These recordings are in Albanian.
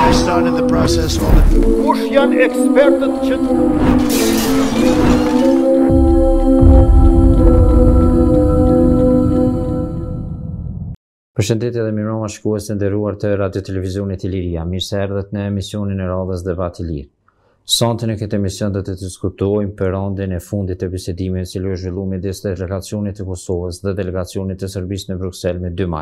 Pakistan in the process of the Kush janë që Përshëndetje dhe mirëmbrëma shikues të nderuar të Radio Televizionit Iliria. Mirë se erdhët në emisionin e radhës Debati Lirë. Sante në këtë emision dhe të diskutojmë për rande në fundit të bisedime që cilë e zhvillu me disë delegacionit të Kosovës dhe delegacionit të Sërbis në Bruxelles me 2 maj.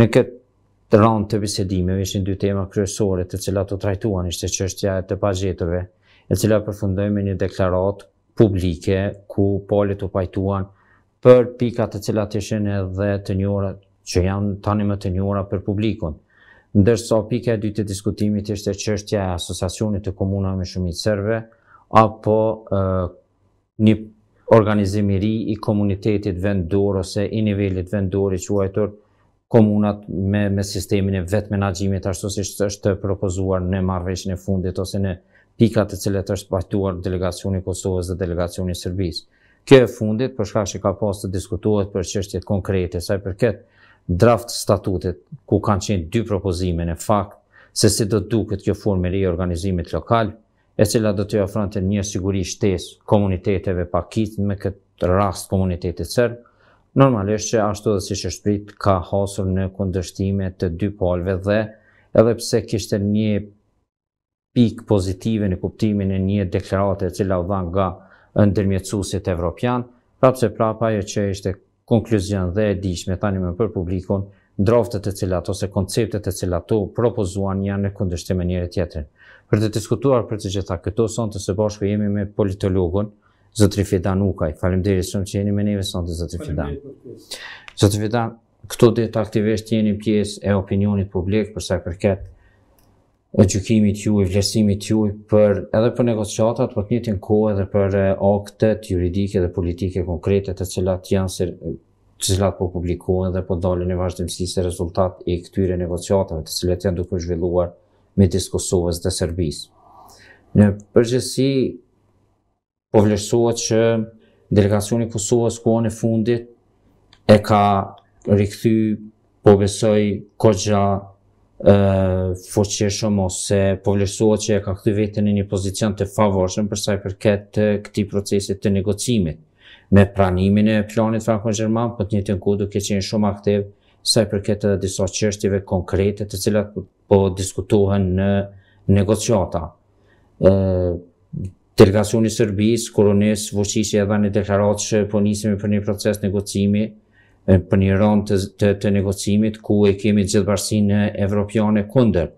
Në këtë rande të bisedime ishin dy tema kryesore të cilat të trajtuan ishte qështja e të pajetëve e cila përfundoj me një deklarat publike ku polit të pajtuan për pikat të cilat ishen edhe të njora që janë tani më të njora për publikon ndërsa pika e dy të diskutimit ishte qështja e asosacionit të komuna me shumit serve, apo një një organizimi ri i komunitetit vendor ose i nivellit vendori i quajtur komunat me, me sistemin e vetë menagjimit ashtu si shtë është propozuar në marveshën e fundit ose në pikat të cilët është pahtuar delegacioni Kosovës dhe delegacioni Sërbis. Kjo e fundit, përshka që ka pas të diskutuat për qështjet konkrete, saj përket draft statutit ku kanë qenë dy propozime në fakt se si do të duket kjo formë e organizimit lokal e cila do të ofronte një siguri shtes komuniteteve pa kit me këtë rast komunitetit sërë, normalisht që ashtu dhe siç është prit ka hasur në kundërshtime të dy palëve dhe edhe pse kishte një pik pozitive në kuptimin e një deklarate e cila u dha nga ndërmjetësuesit evropian prapse prapa ajo që ishte konkluzion dhe e me tani me për publikon, draftet e cilat ose konceptet e cilat to propozuan janë në kundështim e njëre tjetërin. Për të diskutuar për të gjitha këto, sonë të së bashku jemi me politologën, Zotri Fidan Ukaj. Falemderi shumë që jeni me neve sonë të Zotri Fidan. Zotri Fidan, këto dhe të aktivisht jeni pjesë e opinionit publik përsa i përket gjykimit juaj, vlerësimit juaj për edhe për negociatat, për të njëjtin kohë edhe për aktet juridike dhe politike konkrete të cilat janë të cilat po publikohen dhe po dalin në vazhdimësi se rezultat e këtyre negociatave të cilat janë duke zhvilluar me diskusovës dhe sërbis. Në përgjësi, po vlerësohet që delegacioni Kosovës ku në fundit e ka rikthy po besoj kogja fuqishëm ose po vlerësohet që e ka kthy vete në një pozicion të favorshëm për sa i përket këtij procesi të negocimit me pranimin e planit franko-gjerman, për po të një të nkudu ke qenë shumë aktiv sa i përket edhe disa çështjeve konkrete të cilat po diskutohen në negociata. ë Delegacioni i Koronis, Vučić edhe dhanë deklarat që po nisemi për një proces negocimi, për një rënd të, të, të negocimit ku e kemi gjithbarsinë evropiane kunder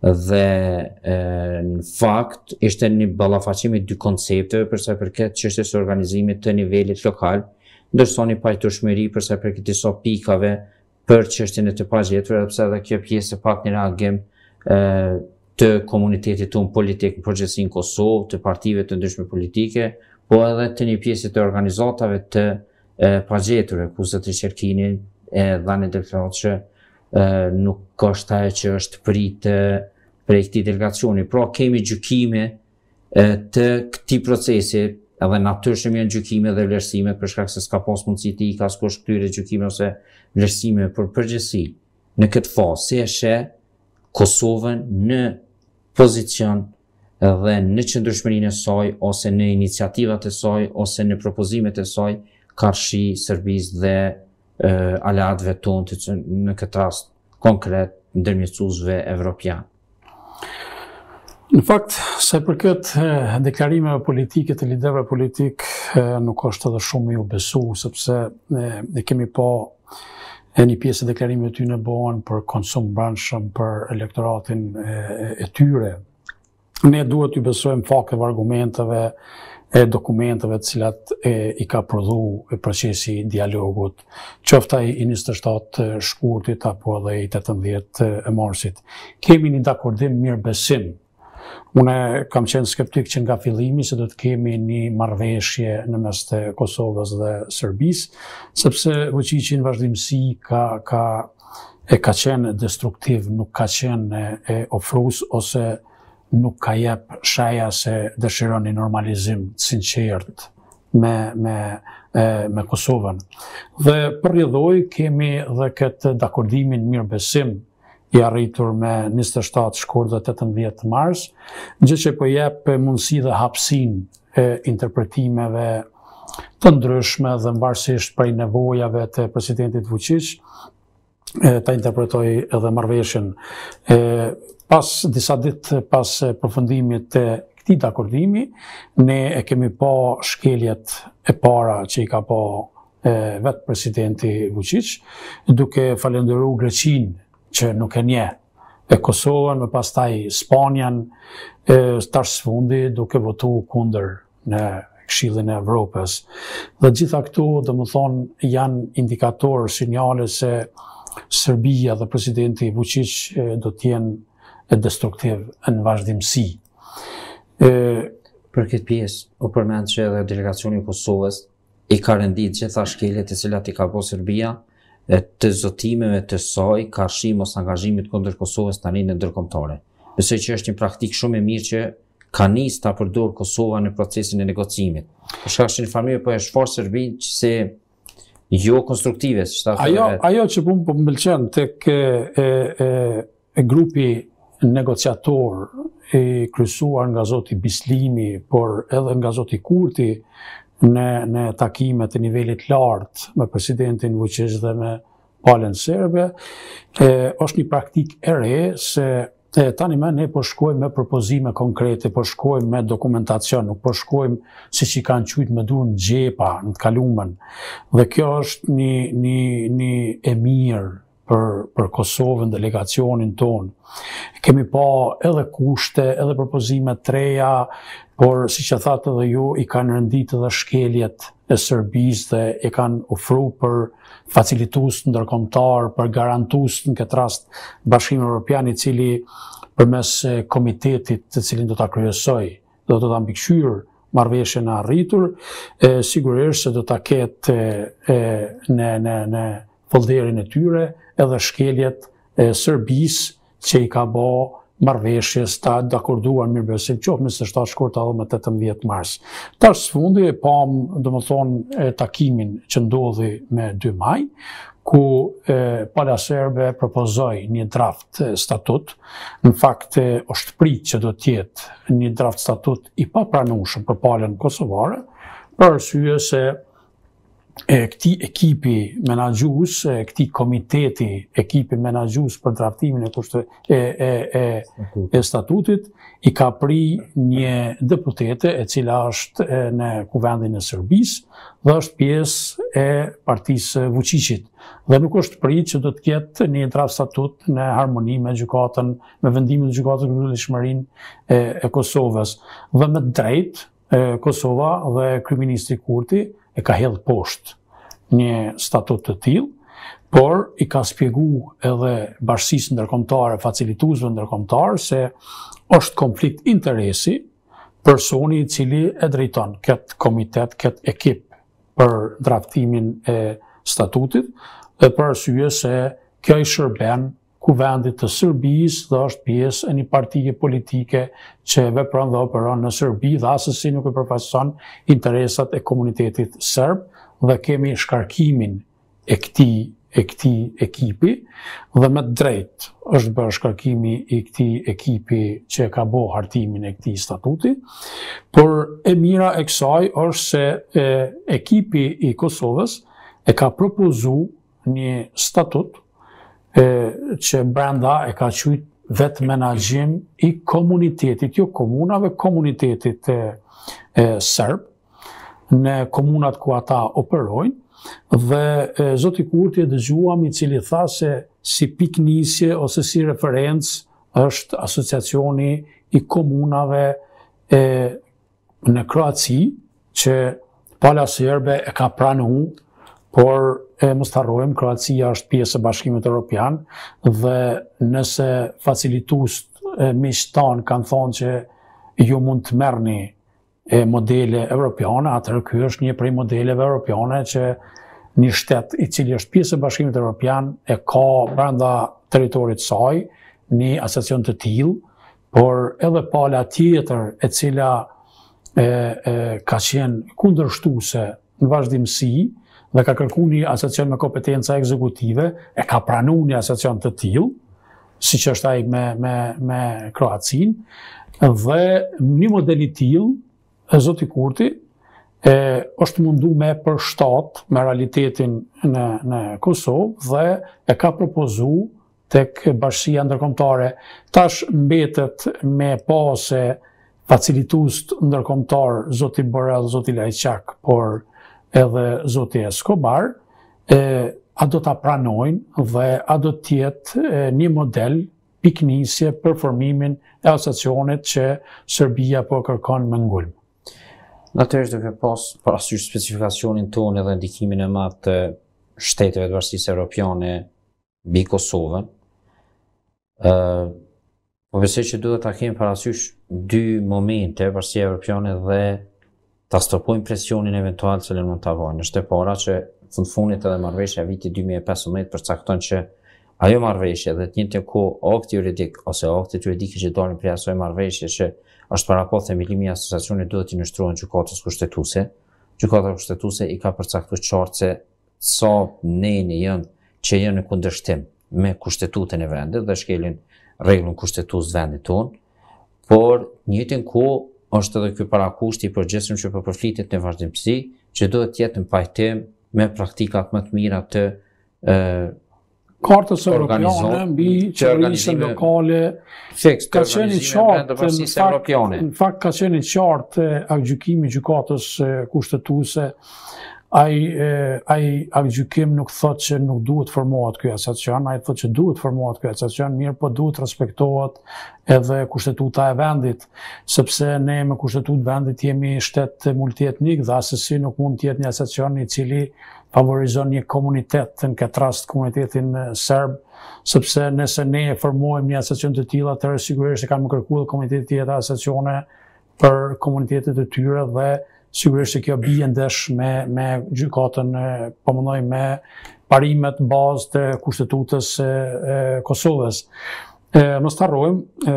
dhe e, në fakt ishte një balafacimi dy koncepteve përsa përket qështës organizimit të nivellit lokal, ndërso një pajtë të shmëri përsa përket iso pikave për qështën e të pajtëve, dhe përsa dhe kjo pjesë pak një reagim të komunitetit të unë politikë në përgjësin Kosovë, të partive të ndryshme politike, po edhe të një pjesë të organizatave të pa gjetur e kuzët e qerkinin e dhane të fratë që nuk është ajo që është pritë për e këti delegacioni. Pra kemi gjukime të këti procesi edhe natërshëm janë gjukime dhe vlerësime shkak se s'ka pas mundësi të ti i ka këtyre gjukime ose vlerësime për përgjësi në këtë fazë se e Kosovën në pozicion dhe në qëndryshmërinë e saj, ose në iniciativat e saj, ose në propozimet e saj, karshi, sërbis dhe alatve tonë të që në këtë rast konkret në dërmjëcuzve evropian. Në fakt, se për këtë deklarimeve politike të liderve politikë nuk është edhe shumë i u besu, sepse ne kemi po e një pjesë e deklarime të ty në bohën për konsumë branshëm për elektoratin e tyre. Ne duhet të besojmë fakëve argumenteve e dokumentëve të cilat e, i ka prodhu e procesi dialogut, qofta i 27 shkurtit apo edhe i 18 e marsit. Kemi një dakordim mirë besim. Une kam qenë skeptik që nga fillimi se do të kemi një marveshje në mes të Kosovës dhe Sërbis, sepse Vëqiqi në vazhdimësi ka, ka, e ka qenë destruktiv, nuk ka qenë e, ofrus ose nuk ka jep shaja se dëshiron një normalizim sinqert me, me, me Kosovën. Dhe për rjedhoj kemi dhe këtë dakordimin mirë besim i arritur me 27 shkur dhe 18 mars, gjë që po jep mundësi dhe hapsin e interpretimeve të ndryshme dhe mbarësisht prej nevojave të presidentit Vucic, ta interpretoj edhe marveshin. E, pas disa ditë pas përfundimit të këti të akordimi, ne e kemi po shkeljet e para që i ka po vetë presidenti Vucic, duke falenderu Greqin që nuk e nje, e Kosovën, me pas taj Spanjan, tash së fundi duke votu kunder në këshillin e Evropës. Dhe gjitha këtu, dhe më thonë, janë indikatorë, sinjale se Serbia dhe presidenti Vucic do tjenë e destruktiv në vazhdimësi. Për këtë pjesë, o përmend që edhe delegacioni i Kosovës i ka rendit gjitha tha shkelet e cilat i ka po Serbia dhe të zotimeve të saj ka shim o angazhimit këndër Kosovës të në ndërkombëtare. Besoj që është një praktikë shumë e mirë që ka njës ta apërdur Kosova në procesin e negocimit. Po Shka është një familje po e shforë Serbin që se jo konstruktive, që ajo, ajo që pun po të të të e, e, të negociator i krysuar nga Zoti Bislimi, por edhe nga Zoti Kurti në, në takime të nivellit lartë me presidentin Vučić dhe me palen serbe, e, është një praktik e re se e, tani me ne po shkojmë me propozime konkrete, po shkojmë me dokumentacion, nuk po shkojmë si që kanë qujtë me në gjepa në të kalumen. Dhe kjo është një, një, një e mirë për Kosovën, delegacionin tonë. Kemi pa edhe kushte, edhe përpozime treja, por si që thate dhe ju, i kanë rëndit edhe shkeljet e Sërbis dhe i kanë ufru për facilitus të ndërkomtar, për garantus të në këtë rast bashkimi Europiani, cili për mes komitetit të cilin do të kryesoj, do të të ambikëshyrë marveshën a rritur, sigurisht se do të ketë në folderin e tyre, edhe shkeljet e Sërbis që i ka bo marveshjes ta dhe akorduar mirë besim qofë, mësë shta shkurt të me 18 mars. Ta së fundi e pam, dhe më thonë, e takimin që ndodhi me 2 maj, ku pala serbe propozoj një draft statut, në fakt e, është prit që do tjetë një draft statut i papranushëm për palën Kosovare, për syrë se e këti ekipi menagjus, e këti komiteti ekipi menagjus për draftimin e, e, e, e, e statutit, i ka pri një deputete e cila është në kuvendin e Sërbis dhe është pjesë e partisë Vucicit. Dhe nuk është pri që do të kjetë një draft statut në harmoni me gjukatën, me vendimin të gjukatën kërë të shmërin e, e Kosovës. Dhe me drejtë, Kosova dhe Kryministri Kurti, e ka hedhë poshtë një statut të tjil, por i ka spjegu edhe bashkësisë ndërkomtare, facilituzve ndërkomtare, se është konflikt interesi personi i cili e drejton këtë komitet, këtë ekip për draftimin e statutit dhe për asyje se kjo i shërben kuvendit të Sërbis dhe është pjesë e një partije politike që vepron dhe operon në Sërbi dhe asësi nuk e përfason interesat e komunitetit Sërb dhe kemi shkarkimin e këti, e këti ekipi dhe me drejt është bërë shkarkimi i këti ekipi që ka bo hartimin e këti statuti, por e mira e kësaj është se e, ekipi i Kosovës e ka propozu një statut e, që brenda e ka qujtë vetë menajim i komunitetit, jo komunave, komunitetit e, sërbë, në komunat ku ata operojnë, dhe Zoti Kurti e dëgjuam i cili tha se si pik ose si referencë është asociacioni i komunave e, në Kroaci, që pala sërbe e ka pranu, por e mustarrojmë, Kroacia është pjesë e bashkimit e Europian, dhe nëse facilitust e misht tanë kanë thonë që ju mund të merrni e modele europiane, atër kjo është një prej modeleve europiane që një shtetë i cili është pjesë e bashkimit e Europian e ka brenda teritorit saj, një asesion të tilë, por edhe pala tjetër e cila ka qenë kundërshtuese në vazhdimësi, dhe ka kërku një asocion me kompetenca ekzekutive, e ka pranu një asocion të tilë, si që është ajk me, me, me Kroacin, dhe një modeli tilë, e Zoti Kurti, e, është mundu me përshtat me realitetin në, në Kosovë dhe e ka propozu tek bashkësia ndërkomtare tash mbetet me pose facilitust ndërkomtar Zoti Borel, Zoti Lajqak, por edhe Zoti Escobar, a do të pranojnë dhe a do tjetë një model piknisje për formimin e asacionit që Serbia po kërkon më ngullë. Në të është duke pas për asyrë specifikacionin tonë edhe ndikimin e matë të shteteve të vërstisë Europiane bi Kosovën, po përse që duhet të kemë për asyrë dy momente vërstisë Europiane dhe ta stopojnë presionin eventual që le mund të avojnë. Në shte para që fund funit edhe marveshja viti 2015 përcakton që ajo marveshja dhe të njën të ku okti juridik ose okti të juridik që dalin për jasoj marveshja që është para po të emilimi i asosacionit duhet të nështruen gjukatës kushtetuse. Gjukatës kushtetuse i ka përcaktu qartë se sa ne një jënë që jënë në kundërshtim me kushtetutën e vendit dhe shkelin reglën kushtetus të vendit tonë, por njëtën ku është edhe ky parakushti i përgjithshëm që po përflitet në vazhdimsi, që duhet të jetë në pajtim me praktikat më të mira të ë kartës së mbi çelësin lokale seks ka qenë qartë të Në fakt ka qenë qartë aktgjykimi i gjykatës kushtetuese a i gjykim nuk thot që nuk duhet formohat kjo asociacion, a i thot që duhet formohat kjo asociacion, mirë po duhet respektohat edhe kushtetuta e vendit, sepse ne me kushtetut vendit jemi shtetë multietnik dhe asesi nuk mund tjetë një asociacion një cili favorizon një komunitet në këtë rast komunitetin sërbë, sepse nëse ne e formohem një asociacion të tila, të resigurirë që kanë më kërkuet komunitetit tjetë asacione për komunitetit të tyre dhe sigurisht që kjo bje ndesh me gjykatën, e po mënoj me parimet bazë të kushtetutës Kosovës. Në starrojmë,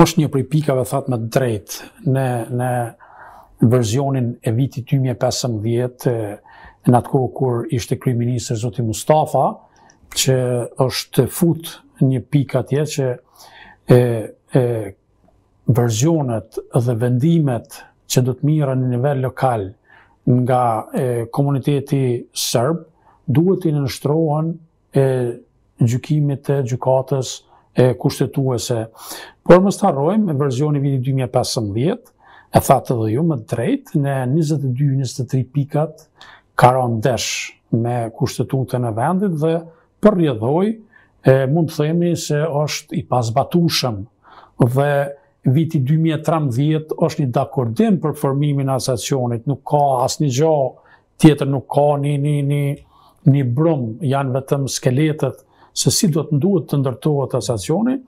është një prej pikave, thatë me drejtë, në në vërzionin e viti 2015, në atë kohë kur ishte kriminisër Zoti Mustafa, që është fut një pika tje që vërzionet dhe vendimet që do të mira në nivel lokal nga komuniteti sërb, duhet të nështrohen e, gjykimit të gjykatës e kushtetuese. Por më starojmë, verzioni viti 2015, e thatë dhe ju, më drejt, në 22-23 pikat, ka desh me kushtetutën e vendit dhe për rjedhoj, e, mund të themi se është i pasbatushëm dhe viti 2013 është një dakordim për formimin asacionit, nuk ka asë një gjo, tjetër nuk ka një një një një brum, janë vetëm skeletet se si do të nduhet të ndërtohet asacionit,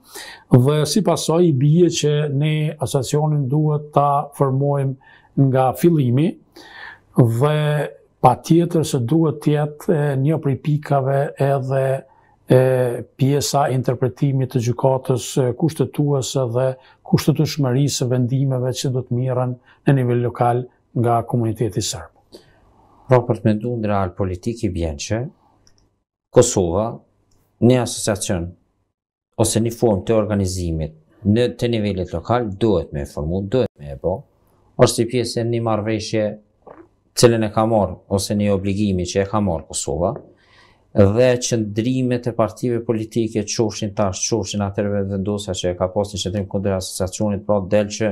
dhe si pasoj i bje që ne asacionit duhet ta formojmë nga filimi, dhe pa tjetër se duhet tjetë eh, një pripikave edhe e, pjesa interpretimit të gjukatës kushtetuese dhe shmërisë vendimeve që do të mirën në nivel lokal nga komuniteti sërbë. Pra për të mendu në real politik i bjen që Kosova, një asociacion ose një form të organizimit në të nivellit lokal, duhet me formu, duhet me e bo, është si pjesë një marveshje cilën e ka morë, ose një obligimi që e ka morë Kosova, dhe qëndrimet e partive politike qofshin tash, qofshin atërve vendosa që e ka posë një qëndrim kundër asociacionit, pra del që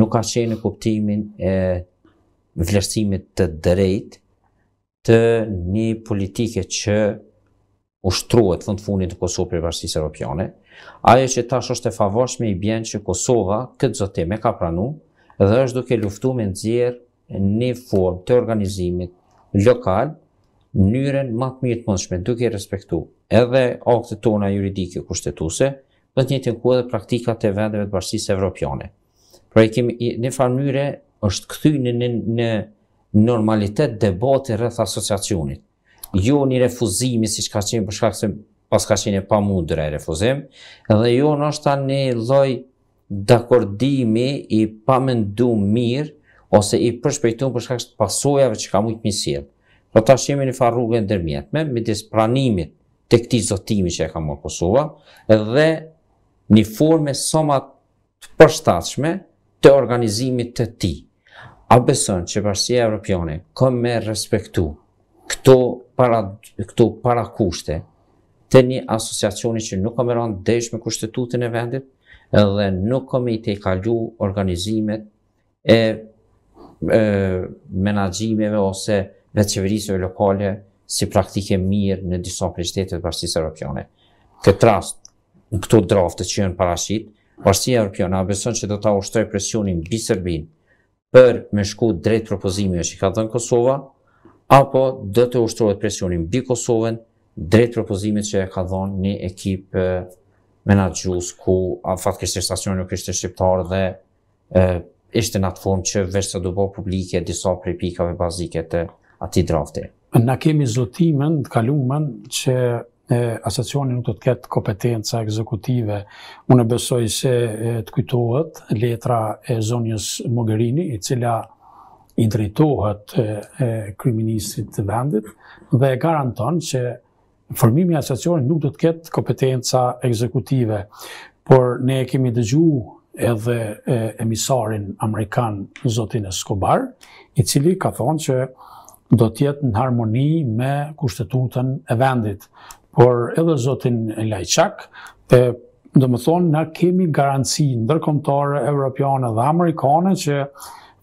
nuk ka qenë në kuptimin e vlerësimit të drejt të një politike që ushtruhet fund fundit të Kosovë për varësisë e Europiane, aje që tash është e favashme i bjen që Kosova këtë zotim e ka pranu dhe është duke luftu me nëzirë një form të organizimit lokal mënyrën më të mirë të mundshme duke i respektu edhe aktet tona juridike kushtetuese, dhe të njëjtën kohë edhe praktikat e vendeve të bashkisë evropiane. Pra e kemi në farë mënyre është kthy në, në në normalitet debati rreth asociacionit. Jo një refuzimi siç ka qenë për shkak se pas ka qenë pa mundër e refuzim, edhe jo në është ta një loj dakordimi i pa mendu mirë, ose i përshpejtum përshka kështë pasojave që ka mujtë misjet. Dhe po ta shemi një farë rrugën dërmjetme, me disë pranimit të këti zotimi që e ka mërë Kosova, dhe një forme somat përstatshme të organizimit të ti. A beson që Bashkësia Evropiane ka me respektu këto para, këto para kushte të një asociacioni që nuk ka me rëndë desh me kushtetutin e vendit dhe nuk i të i te organizimet e, e menagjimeve ose në qeverisëve lokale si praktike mirë në disa për shtetet bashkësisë e Europiane. Këtë rast, në këto draftë që jënë parashit, bashkësia e Europiane a beson që do ta ushtroj presionin bi Serbin për me shku drejt propozimit që ka dhenë Kosova, apo do të ushtrohet presionin bi kosovën drejt propozimit që ka dhenë një ekip menaxhues ku fatë kështë e stacionin nuk ishte shqiptarë dhe ishte në atë formë që vërsa dubo publike disa prej pikave bazike të ati drafti? Në kemi zotimin të kalumen që e, nuk të të ketë kompetenca ekzekutive. Unë besoj se të kujtohet letra e zonjës Mogherini, i cila i drejtohet e, të vendit dhe garanton që formimi i nuk do të ketë kompetenca ekzekutive. Por ne kemi dëgju edhe emisarin amerikan, zotin Escobar, i cili ka thonë që do tjetë në harmoni me kushtetutën e vendit. Por edhe zotin e lajqak, do më thonë na kemi garanci në dërkomtare, europiane dhe amerikane që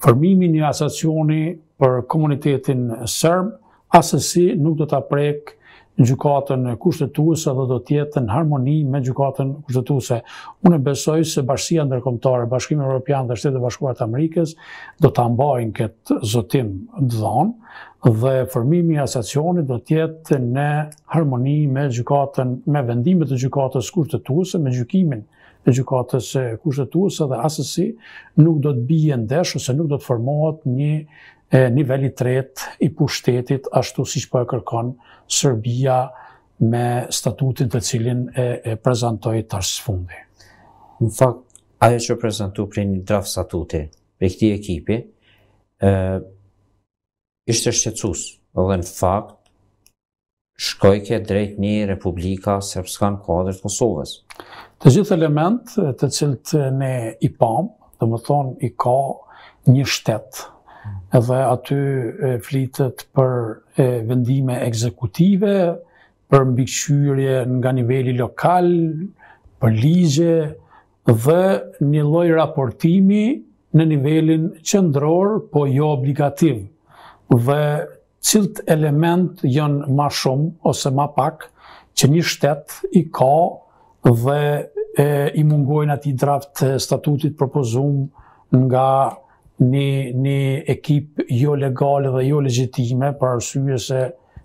formimi një asacioni për komunitetin sërb, asësi nuk do të prekë gjukatën kushtetuese dhe do tjetë në harmoni me gjukatën kushtetuese. Unë e besoj se bashkësia ndërkomtare, bashkimi e Europian dhe shtetë bashkuarët Amerikës, do të ambajnë këtë zotim dëdhon dhe formimi asacionit do tjetë në harmoni me vendimet e gjukatës kushtetuese, me gjukimin e gjukatës e kushtetuese dhe asësi nuk do të bije ndesh ose nuk do të formohet një nivelli tret i pushtetit ashtu si që po e kërkon Serbia me statutin të cilin e, e prezentoj tash fundi. Në fakt, ajo që prezentu për një draft statuti për këti ekipi, e, ishte shqecus dhe në fakt, shkoj drejt një republika sërpska në kodrët Kosovës. Të gjithë element të cilët ne i pam, dhe më thonë i ka një shtetë, edhe aty flitet për vendime ekzekutive, për mbikëshyrje nga nivelli lokal, për ligje, dhe një loj raportimi në nivelin qëndror, po jo obligativ. Dhe cilt element janë ma shumë ose ma pak që një shtet i ka dhe i mungojnë ati draft statutit propozum nga një, një ekip jo legale dhe jo legitime për arsye se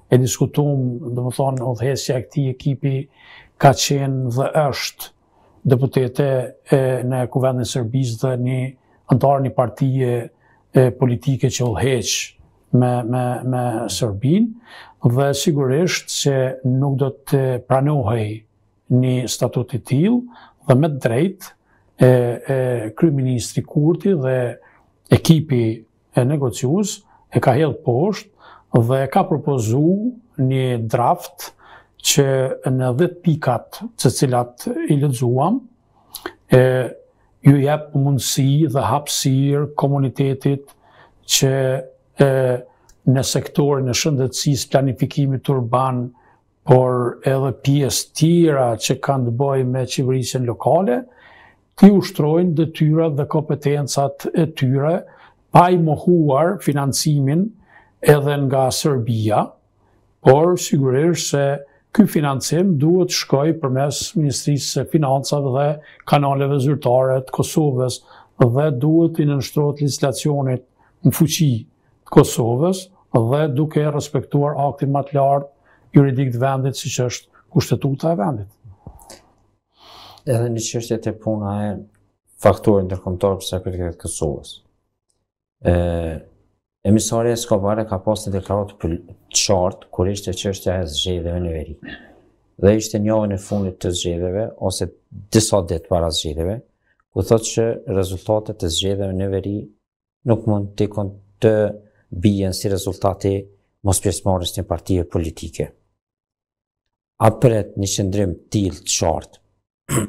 e diskutum, dhe më thonë, odhesja e këti ekipi ka qenë dhe është deputete në Kuvendin Sërbis dhe një antarë një partije politike që odheqë me, me, me dhe sigurisht se nuk do të pranohej një statutit til dhe me drejt e, e Kryministri Kurti dhe ekipi e negocius e ka hedhë poshtë dhe ka propozu një draft që në dhe pikat që cilat i lëzuam e, ju jep mundësi dhe hapsir komunitetit që në sektorin e shëndetësis, planifikimit urban, por edhe pjesë tira që kanë të bëjë me qivërisin lokale, ti ushtrojnë dhe tyra dhe kompetencat e tyre, pa i mohuar financimin edhe nga Serbia, por sigurisht se ky financim duhet shkoj për mes Ministrisë e Financave dhe kanaleve zyrtare të Kosovës dhe duhet i nështrojt legislacionit në fuqi Kosovës dhe duke respektuar aktin më të lartë juridik të vendit siç është kushtetuta e vendit. Edhe në çështjet e puna e faktorit ndërkombëtar për sekretet të Kosovës. Ë Emisoria Skobare ka pas të deklarat për të qartë, kur ishte qështja e zxedheve në veri. Dhe ishte njove në fundit të zxedheve, ose disa ditë para zxedheve, ku thot që rezultatet të zxedheve në veri nuk mund të ikon të bijen si rezultati mos pjesëmarrjes një partije politike. A përret një qëndrim t'il të qartë,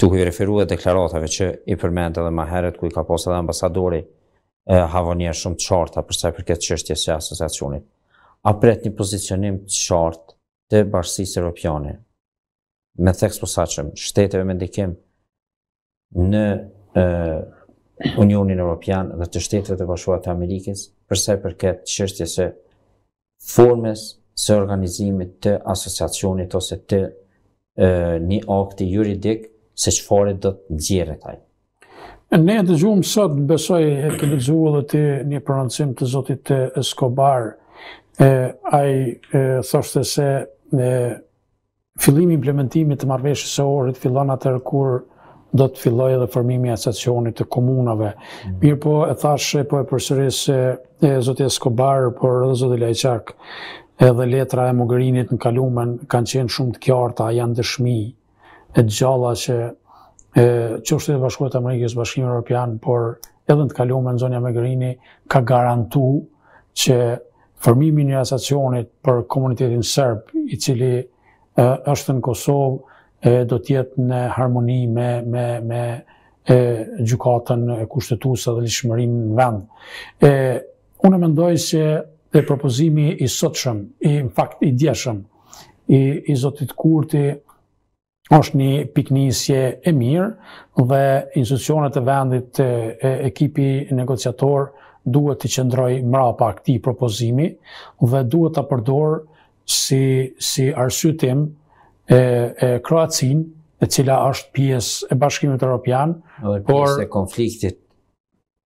të i referu dhe deklaratave që i përmend edhe ma heret, ku i ka posë edhe ambasadori e, havonier shumë të qartë, apërsa për këtë qështje se asociacionit, a përret një pozicionim të qartë të bashkësisë Europjane, me theks posaqëm, shteteve me ndikim në Unionin Europian dhe të shteteve të bashkuat të Amerikës, përse për këtë qështje se formës së organizimit të asociacionit ose të e, një akti juridik se që do të gjire taj. Ne e të gjumë sot, besoj e të të gjumë dhe ti një prononcim të zotit të Skobar, a i thoshtë se e, filimi implementimit të marveshës e orët, fillon e do të filloj edhe formimi e asociacionit të komunave. Mm. Mirë po e thashë po e përsërisë e zotja Skobar, por edhe zotja Lajçak, edhe letra e mugërinit në kalumen, kanë qenë shumë të kjarta, janë dëshmi, e gjalla që që është të bashkohet e Amerikës Bashkimë Europian, por edhe në të kalumen, zonja Megrini, ka garantu që formimin një asacionit për komunitetin sërb, i cili është në Kosovë, do të jetë në harmoni me me me e gjykatën dhe lishmërinë në vend. E unë mendoj se dhe propozimi i sotshëm, i fakt i djeshëm i i zotit Kurti është një piknisje e mirë dhe institucionet e vendit e, ekipi negociator duhet të qëndroj mrapa këti propozimi dhe duhet të përdor si, si arsytim e Kroacin, e cila është pjes e bashkimit e Europian, por... Dhe pjes e konfliktit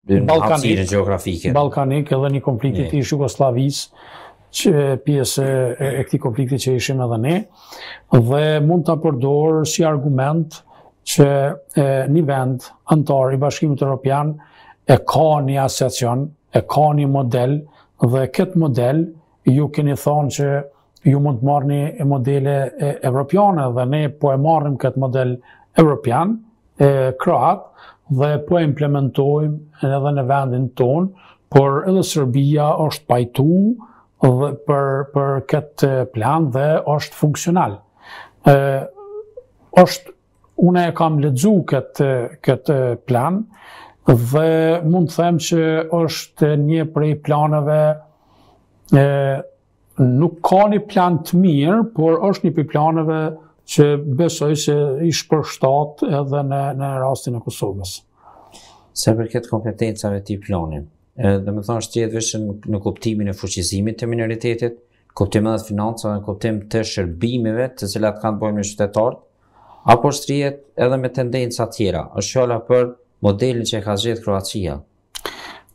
në hapsirë geografike. Balkanik, edhe një konfliktit i Shukoslavis, që pjes e këti konfliktit që ishim edhe ne, dhe mund të apërdorë si argument që një vend antar i bashkimit e Europian e ka një asociacion, e ka një model, dhe këtë model ju keni thonë që ju mund të marrni modele evropiane dhe ne po e marrim këtë model evropian, e, kroat, dhe po e implementojmë edhe në vendin ton, por edhe Serbia është pajtu dhe për, për këtë plan dhe është funksional. E, është, une e kam ledzu këtë, këtë plan dhe mund të them që është një prej planeve e, nuk ka një plan të mirë, por është një për planeve që besoj se ishë për shtatë edhe në rastin e Kosovës. Se për këtë kompetencave të planin, dhe me thonë shtjetë vishën në koptimin e fuqizimit të minoritetit, koptim edhe të financa dhe në koptim të shërbimive të zilat kanë të bojmë në qytetarët, apo shtrijet edhe me tendenca tjera, është shola për modelin që e ka zhjetë Kroacia,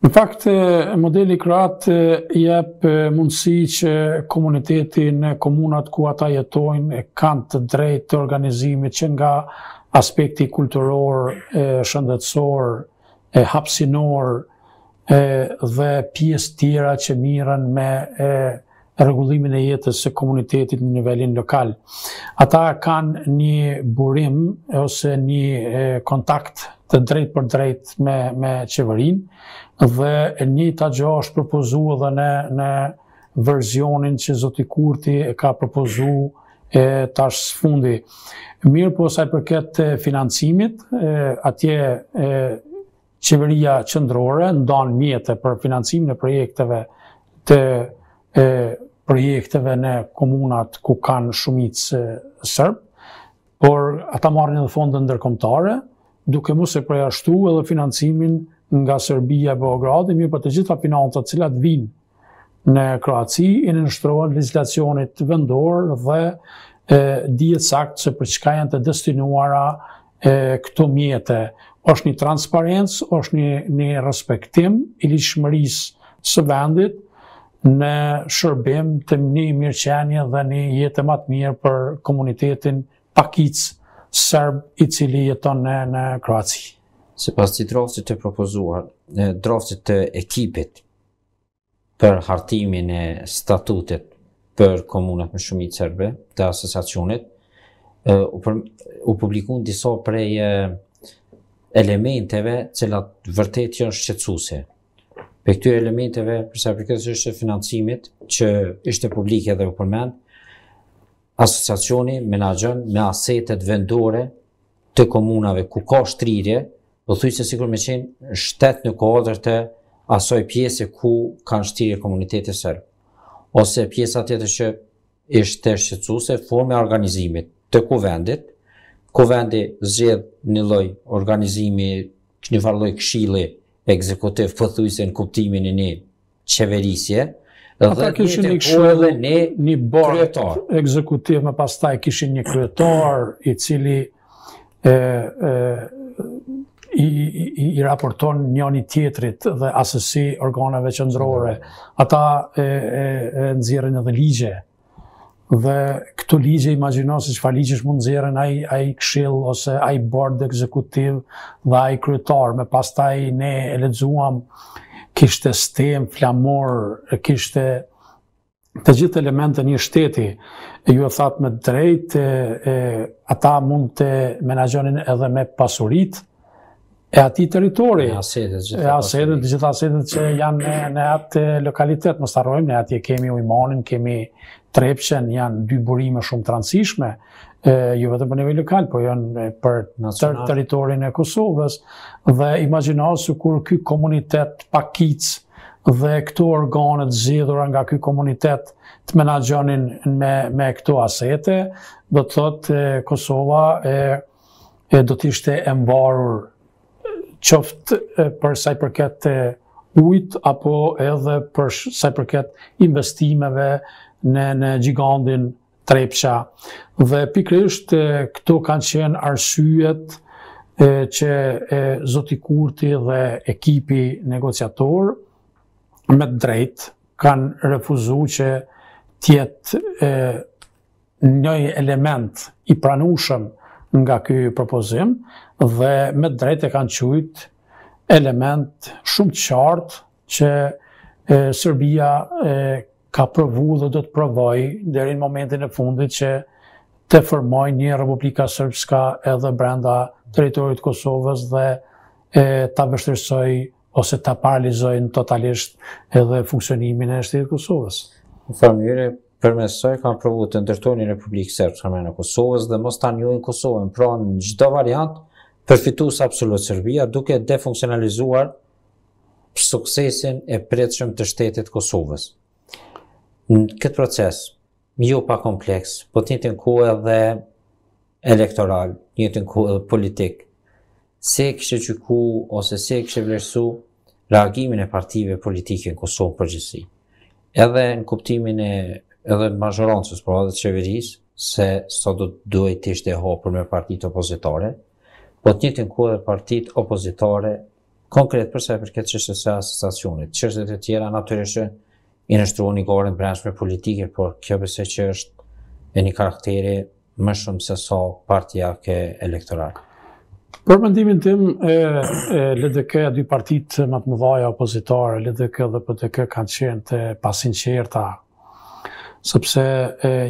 Në fakt, modeli kroat jep mundësi që komuniteti në komunat ku ata jetojnë kanë të drejtë të organizimit që nga aspekti kulturor, shëndetësor, hapsinor dhe pjesë tjera që miren me regullimin e jetës së komunitetit në nivelin lokal. Ata kanë një burim ose një kontakt të drejt për drejt me, me qeverin, dhe një të gjë është përpozu edhe në, në verzionin që Zoti Kurti ka përpozu e tash fundi. Mirë po saj i përket financimit, atje e, qeveria qendrore ndonë mjete për financimin e projekteve të projekteve në komunat ku kanë shumicë serb, por ata marrin edhe fonde ndërkombëtare, duke mos e përjashtu edhe financimin nga Serbia e Beogradit, mirë për po të gjitha të cilat vinë në Kroaci, i në nështrohen legislacionit vendor dhe e, djetë sakt se për qka janë të destinuara këto mjetët. është një transparencë, është një, një respektim i lishmëris së vendit në shërbim të një mirëqenje dhe një jetë matë mirë për komunitetin pakicë serb i cili jeton në në Kroaci. Sipas citrosit të propozuar, drosit të ekipit për hartimin e statutit për komunat me shumicë serbe të asociacionit, u publikuan disa prej elementeve cilat vërtet vërtet janë shqetësuese. Për këtyre elementeve, përsa për këtës është e financimit që është e publike dhe u përmenë, asociacioni menaxhon me asetet vendore të komunave ku ka shtrirje, do thuj se sikur me qenë shtet në kodrë të asoj pjesë ku kanë shtirje komunitetit sërë. Ose pjesa tjetër që ishte të shqetsu se forme organizimit të kuvendit, kuvendi zgjedh një loj organizimi, një farloj këshili, ekzekutiv po se në kuptimin e një qeverisje, Ata kishin një këshu edhe një, një kryetar. Ekzekutiv me pas taj kishin një kryetar i cili e, e, i, i, raporton tjetrit dhe asësi organeve qëndrore. Ata e, e, edhe ligje. Dhe këto ligje imagino se që fa ligje shë mund nëzirën a, a i ose a i board ekzekutiv dhe a i kryetar. Me pas taj ne e ledzuam kishte stem, flamor, kishte të gjithë elementën një shteti, ju e thatë me drejtë, e, ata mund të menagjonin edhe me pasurit, e ati teritori, e asedet, e të gjithë asedet që janë në, atë lokalitet, më starojmë, ne ati kemi ujmonin, kemi trepqen, janë dy burime shumë transishme, e, ju jo vetëm për nivel lokal, po janë për tër teritorin e Kosovës, dhe imaginohë kur ky komunitet pakic dhe këto organet zidhura nga ky komunitet të menagjonin me, me këto asete, dhe të thotë Kosova e, e do të ishte embarur qoftë për saj përket të ujt apo edhe për saj përket investimeve në, në gjigandin trepqa. Dhe pikrisht këto kanë qenë arsyet që e, Zoti Kurti dhe ekipi negociator me drejt kanë refuzu që tjetë e, njëj element i pranushëm nga ky propozim dhe me drejt e kanë qujtë element shumë qartë që Serbia e, ka provu dhe do të provoj dherin momentin e fundit që të formoj një Republika Sërbska edhe brenda teritorit Kosovës dhe e, ta vështërsoj ose ta paralizoj në totalisht edhe funksionimin e shtetit Kosovës. Në formire, për mesoj kam provu të ndërtoj një Republikë Sërbska me në Kosovës dhe mos ta njojnë Kosovën, pra në gjitha variant përfitu së absolut Serbia duke defunksionalizuar suksesin e pretëshëm të shtetit Kosovës. Në Këtë proces, jo pa kompleks, po të një të nku edhe elektoral, një të nku edhe politik, se kështë që ku, ose se kështë vlerësu reagimin e partive politike në Kosovë për gjithësi. Edhe në kuptimin e edhe në mazhorancës për po adhët qeveris, se sa do të duhet të ishte hopër me partit opozitare, po të një të nku edhe partit opozitare, konkret përse e përket qështës e asistacionit, qështët e tjera, naturishtë, i nështruo një gore në brendshme politike, por kjo pëse që është e një karakteri më shumë se so partijake ke elektorat. Për mendimin tim, e, LDK e dy partit më të mëdhaja opozitare, LDK dhe PDK kanë qenë të pasin qerta, sëpse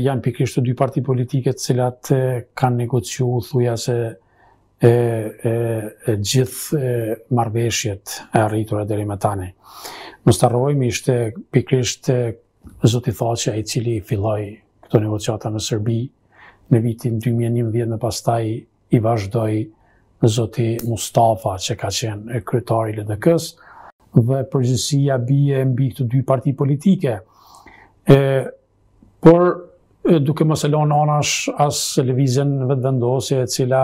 janë pikrisht të dy parti politike të cilat kanë negociu, thuja se e, e gjithë marveshjet e arriturat dhe rime tani starojmë, ishte pikrisht Zoti Thaqja i cili filloj këto negociata në Serbi në vitin 2011 dhe pastaj i vazhdoj Zoti Mustafa që ka qenë e kryetari LDK-s dhe përgjësia bie mbi këtë dy parti politike. por duke mos e lënë anash as lëvizjen vetvendosje e cila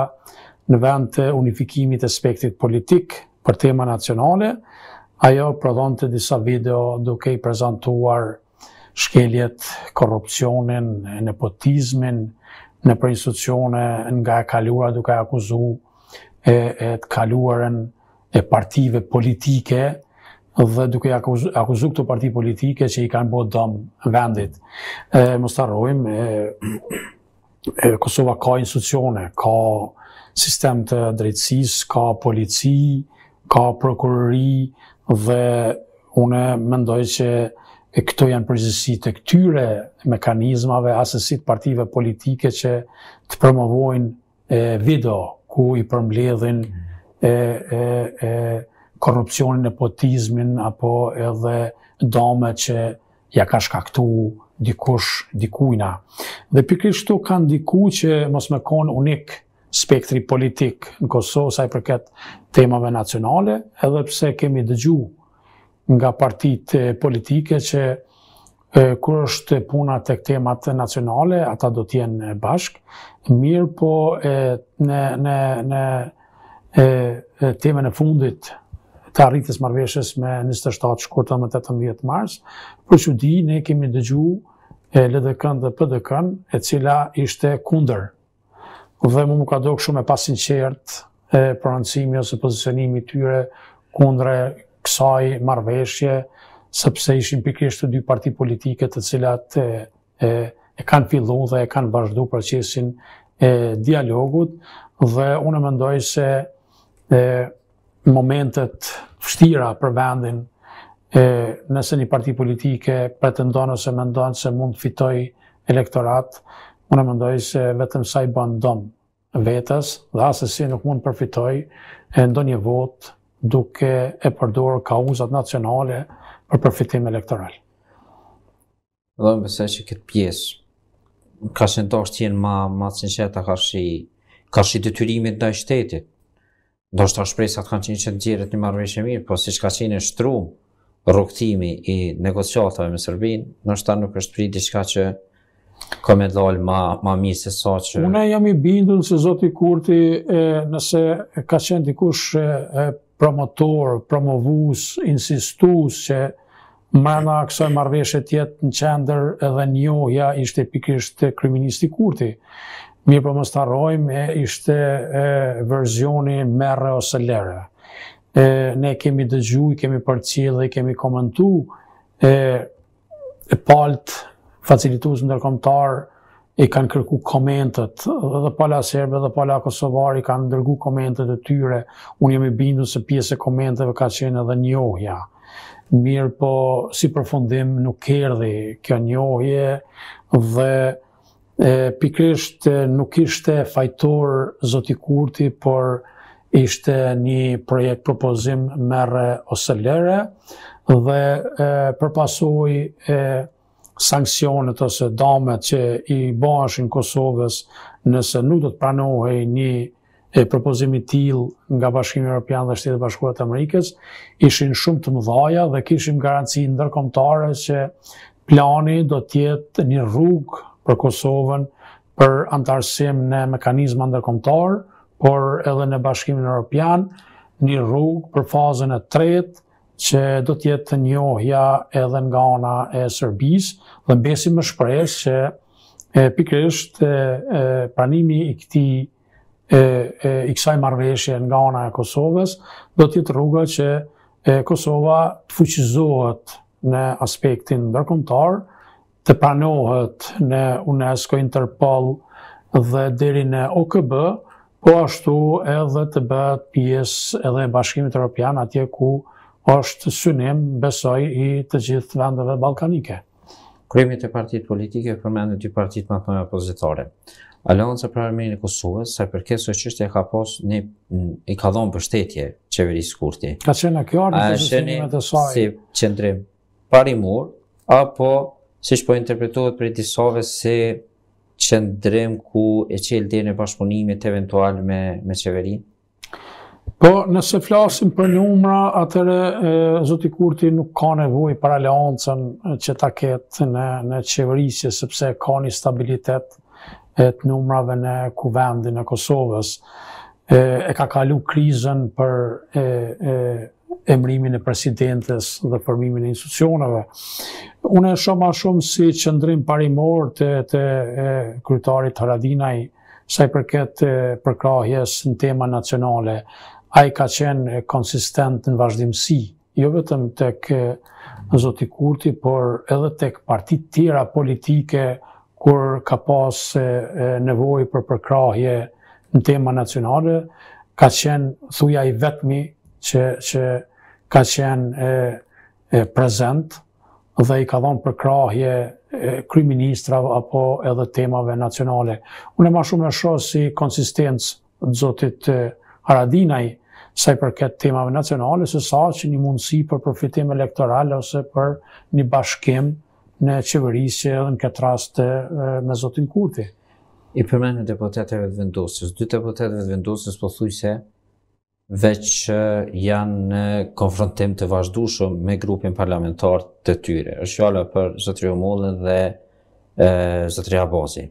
në vend të unifikimit të spektrit politik për tema nacionale, Ajo prodhon të disa video duke i prezentuar shkeljet, korupcionin, nepotizmin, në për institucione nga e kaluar duke e akuzu e të kaluaren e partive politike dhe duke e akuzu këtë parti politike që i kanë bëtë dëmë vendit. Më starojmë, Kosova ka institucione, ka sistem të drejtsis, ka polici, ka prokurëri, dhe une mendoj që e këto janë përgjësi e këtyre mekanizmave asësit partive politike që të promovojnë video ku i përmbledhin korupcionin e potizmin apo edhe dome që ja ka shkaktu dikush dikujna. Dhe pikrishtu kanë diku që mos me konë unikë spektri politik në Kosovë, saj përket temave nacionale, edhe pse kemi dëgju nga partit politike që kër është puna të temat nacionale, ata do t'jenë bashkë, mirë po në, në, në e, teme në fundit të arritës marveshës me 27 shkurta me 18 mars, për që di, ne kemi dëgju LDK-në dhe PDK-në, e cila ishte kunder dhe mu më ka dokë shumë e pasin qertë e pronëcimi ose pozicionimi tyre kundre kësaj marveshje, sepse ishin pikrisht të dy parti politike të cilat e, e, kanë fillu dhe e kanë bashdu procesin e dialogut dhe unë mendoj se e, momentet fështira për vendin nëse një parti politike pretendon ose mendon se mund të fitoj elektorat, Unë e mendoj se vetëm sa i banë dëmë vetës dhe asës si nuk mund përfitoj e ndo një votë duke e përdurë kauzat nacionale për përfitim elektoral. Dhe më përse që këtë pjesë, ka shënë të ashtë ma të sinxerta, ka shënë të tyrimit në shtetit. Do shtë ashtë prej sa të kanë qenë që të gjirët një marrëve mirë, po si që ka qenë e shtru rukëtimi i negociatave me Sërbin, në shtë ta nuk është pritë i që ka me ma, ma mi se sa që... Une jam i bindun se Zoti Kurti e, nëse ka qenë dikush e, e, promotor, promovus, insistus që mërëna kësoj marveshe tjetë në qender edhe ja ishte pikisht kryministi Kurti. Mirë për po më starojmë e ishte e, verzioni mërë ose lere. E, ne kemi dëgju, kemi për dhe kemi komentu e, e paltë facilitues ndërkomtar, i kanë kërku komentet, dhe pala Serbe dhe pala Kosovar i kanë ndërgu komentet e tyre, unë jemi bindu se pjesë e komenteve ka qenë edhe njohja. Mirë po, si për fundim, nuk kërdi kjo njohje dhe pikrisht nuk ishte fajtor zoti kurti, por ishte një projekt propozim mërë ose lere dhe përpasoj sankcionet ose damet që i bashin Kosovës nëse nuk do të pranohej një e propozimi tilë nga bashkimi Europian dhe shtetë bashkuat Amerikës, ishin shumë të mëdhaja dhe kishim garanci ndërkomtare që plani do tjetë një rrugë për Kosovën për antarësim në mekanizma ndërkomtar, por edhe në bashkimin Europian, një rrugë për fazën e tretë që do të jetë njohja edhe nga ana e Serbisë dhe mbesim më shpresë që e, pikrisht e, pranimi i këtij e, i kësaj marveshje nga ona e Kosovës, do tjetë rruga që e, Kosova të fuqizohet në aspektin ndërkomtar, të pranohet në UNESCO Interpol dhe deri në OKB, po ashtu edhe të bëhet pjesë edhe bashkimit Europian atje ku është synim besoj i të gjithë vendeve balkanike. Kryemit e partit politike përmendë të partit më të më opozitore. Alonca për Armeni në Kosovës, sa për kësë është qështë e ka pos një, i ka dhonë bështetje qeverisë kurti. Ka qenë e kjo arë të zësimimet e saj? A si qëndrim parimur, apo po si shpo po interpretuat për i disove si qëndrim ku e qelë dhe në bashkëpunimit eventual me, me qeverinë? Po, nëse flasim për numra, atëre e, Zoti Kurti nuk ka nevoj për aleancën që ta ketë në, në qeverisje, sepse ka një stabilitet e të numrave në kuvendin e Kosovës. E, ka kalu krizën për e, emrimin e presidentes dhe formimin e institucioneve. Unë shumë a shumë si qëndrim parimor të, të krytarit Haradinaj, sa i përket përkrahjes në tema nacionale a i ka qenë konsistent në vazhdimësi, jo vetëm të kë Zoti Kurti, por edhe të kë partit tjera politike, kur ka pas nevoj për përkrahje në tema nacionale, ka qenë thuja i vetëmi që, që ka qenë e, e, prezent dhe i ka dhonë përkrahje kryministra apo edhe temave nacionale. Unë e ma shumë në shosë si konsistencë të zotit Kurti, aradinaj saj përket temave nacionale, se sa që një mundësi për përfitim elektoral ose për një bashkim në qeverisje dhe në këtë rast të me Zotin Kurti. I përmenë në deputeteve të vendosës, dy deputeteve e vendosës po thuj se veç janë në konfrontim të vazhdushëm me grupin parlamentar të tyre. është fjallë për Zotri Omollën dhe Zotri Abazi.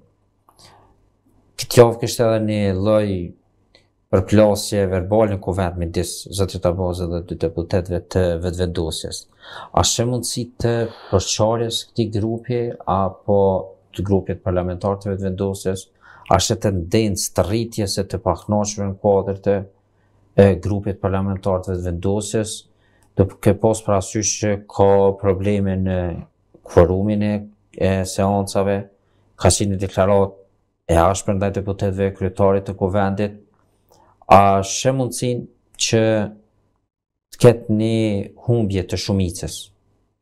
Këtë javë kështë edhe një loj për plasje verbal në kuvent me disë zëtërit bazë dhe dy deputetve të vetëvendosjes. A shë mundësi të përqarjes këti grupi, apo të grupit parlamentar të vetëvendosjes, a shë të të rritjes e të pahnoqëve në kuadrë të e, grupit parlamentar të vetëvendosjes, dhe ke posë pra syshë që ka probleme në kvarumin e, e seancave, ka si në deklarat e ashpër ndaj deputetve e kryetarit të kuvendit, a shë mundësin që të ketë një humbje të shumicës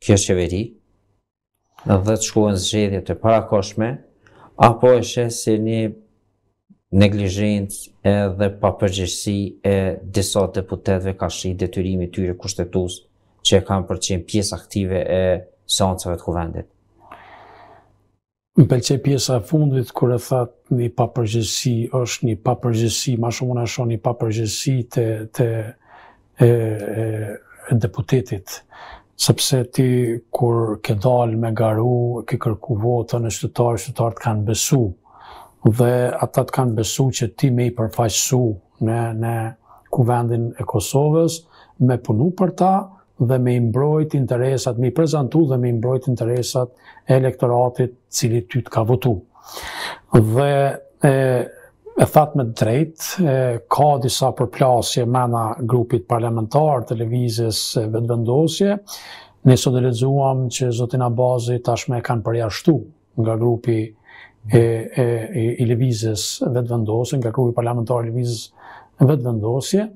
kjo qeveri dhe të shkuen zxedje të parakoshme, apo e shë si një neglijënt edhe pa e diso deputetve ka shri detyrimi tyre kushtetus që e kam përqim pjesë aktive e seancëve të kuvendit. Më pelqe pjesa e fundit, kur e thatë një papërgjësi, është një papërgjësi, ma shumë na asho një papërgjësi të e deputetit, sepse ti, kur ke dalë me garu, ke kërku votën, e shtetarë, shtetarë kanë besu, dhe ata të kanë besu që ti me i përfaqësu në kuvendin e Kosovës, me punu për ta, dhe me imbrojt interesat, me i prezentu dhe me imbrojt interesat e elektoratit cili ty të ka votu. Dhe e, e that me drejt, ka disa përplasje mena grupit parlamentar të levizis vetëvendosje, ne sot që Zotin Abazi tashme kanë përjashtu nga grupi e, e, i levizis vetëvendosje, nga grupi parlamentar i levizis vetëvendosje,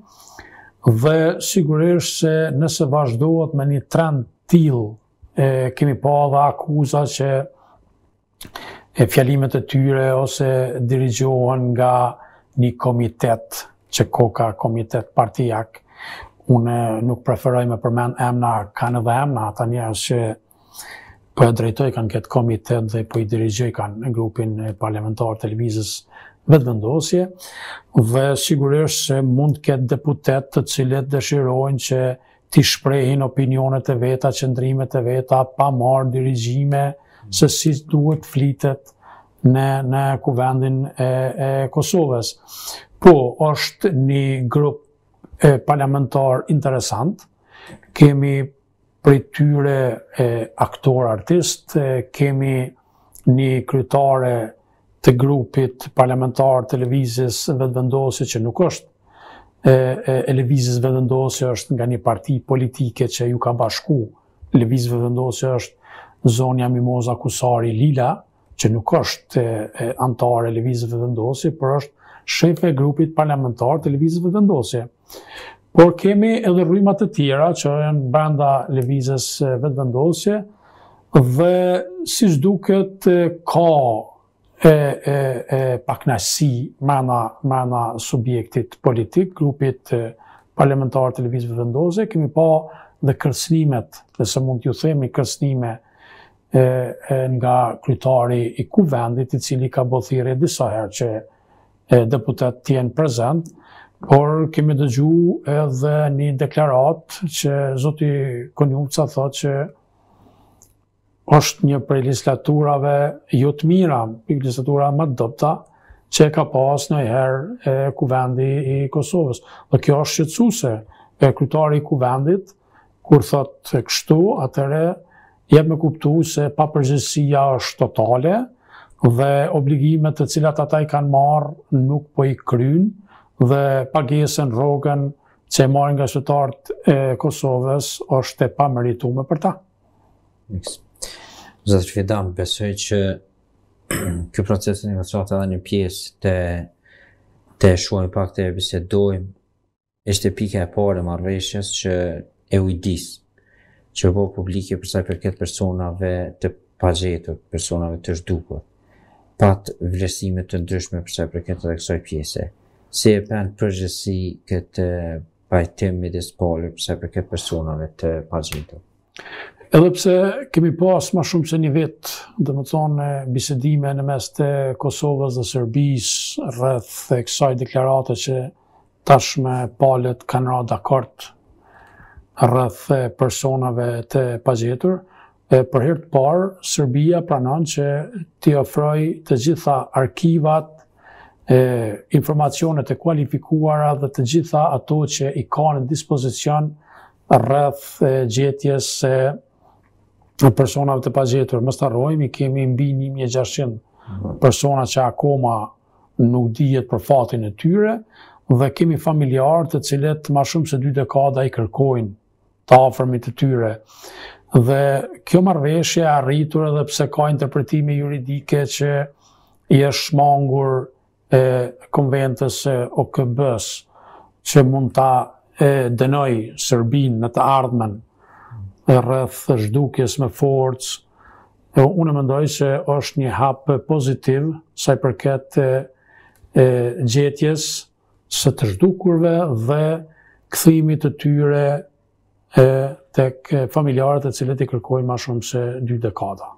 dhe sigurisht se nëse vazhdohet me një trend tillë, e kemi pa dhe akuza që e fjalimet e tyre ose dirigjohen nga një komitet që ko ka komitet partijak. Unë nuk preferoj me përmend emna, kanë dhe emna, ata njerës që për po e drejtoj kanë këtë komitet dhe për po i dirigjoj kanë në grupin parlamentar televizës vetëvendosje, dhe sigurisht se mund të ketë deputet të cilët dëshirojnë që t'i shprejhin opinionet e veta, qëndrimet e veta, pa marë dirigjime se si duhet flitet në kuvendin e Kosovës. Po, është një grup parlamentar interesant, kemi për tyre aktor-artist, kemi një krytare të grupit parlamentar të levizis vendendosi që nuk është. E levizis vendendosi është nga një parti politike që ju ka bashku. Levizis vendendosi është zonja Mimoza Kusari Lila, që nuk është antare e levizis vendendosi, për është shefe e grupit parlamentar të levizis vendendosi. Por kemi edhe rrimat të tjera që janë brenda levizis vendendosi, dhe si shduket ka e, e, e paknasi mana, subjektit politik, grupit parlamentar të televizive Vendoze, kemi pa dhe kërsnimet, dhe se mund t'ju themi kërsnime e, nga krytari i kuvendit, i cili ka bëthire disa herë që deputet t'jenë prezent, por kemi dëgju edhe një deklarat që zoti Konjumca thot që është një prej legislaturave jo të mira, legislatura më të dobta që ka pas në herë e kuvendi i Kosovës. Dhe kjo është qëtësuse e krytari i kuvendit, kur thot të kështu, atëre jep me kuptu se papërgjësia është totale dhe obligimet të cilat ata i kanë marë nuk po i krynë dhe pagesën rogën që e marë nga qëtartë e Kosovës është e pa për ta. Thanks. Zëtë që besoj që kjo procesin një vëtësat edhe një pjesë të të shuaj pak të e bisedojmë, është e pike e pare marveshës që e ujdis që po publike përsa i përket personave të pagjetët, personave të shdukët, pat vlesimet të ndryshme përsa i përket edhe kësoj pjese. Si e pen përgjësi këtë pajtim midis pale përsa i përket personave të pagjetët. Edhepse kemi pas ma shumë se një vetë, dhe më thonë, bisedime në mes të Kosovës dhe Serbis, rrëth dhe kësaj deklarate që tashme palet kanë ra dakart rrëth personave të pazjetur, e për hirtë parë, Serbia pranon që ti ofroj të gjitha arkivat e, informacionet e kualifikuara dhe të gjitha ato që i ka në dispozicion rrëth gjetjes e, gjetjes në personave të pagjetur, më starojmi, kemi mbi 1600 mhm. persona që akoma nuk dijet për fatin e tyre, dhe kemi familjarë të cilet ma shumë se dy dekada i kërkojnë të afërmit të tyre. Dhe kjo marveshje a rritur edhe pse ka interpretime juridike që i e shmangur e konventës e okb së që mund ta e, dënoj Serbin në të ardhmen rrëth zhdukjes me forcë. Unë mendoj se është një hapë pozitiv saj përket gjetjes së të zhdukurve dhe këthimit të tyre të tek familjarët e cilët i kërkojnë ma shumë se dy dekada.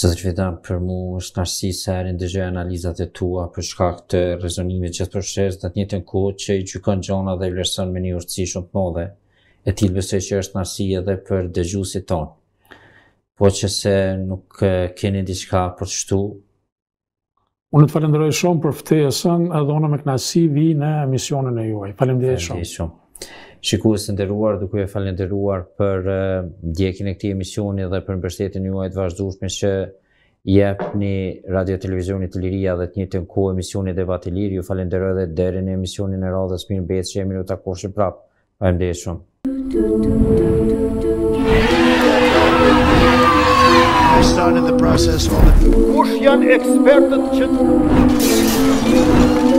Së dhe për mu është nërsi se erin dhe gjë analizat e tua për shkak të rezonimit gjithë për dhe të njëtën ku që i gjykon gjona dhe i vlerëson me një urëci shumë të modhe e tilë vëse që është nërsi edhe për dëgjusit tonë. Po që se nuk keni diçka për të shtu. Unë të falenderoj shumë për fëte e sënë, edhe unë me knasi vi në emisionin e juaj. Falenderoj shumë. Falenderoj shumë. Shikurës të ndërruar, duku e falemderoj për djekin e këti emisioni dhe për mbështetin juaj të vazhdushme që jep një radio televizionit të liria dhe të një të emisionit Debat dhe vatë të Ju falenderoj edhe dhe në emisionin e radhës dhe dhe dhe dhe dhe We started the process of Russian expert.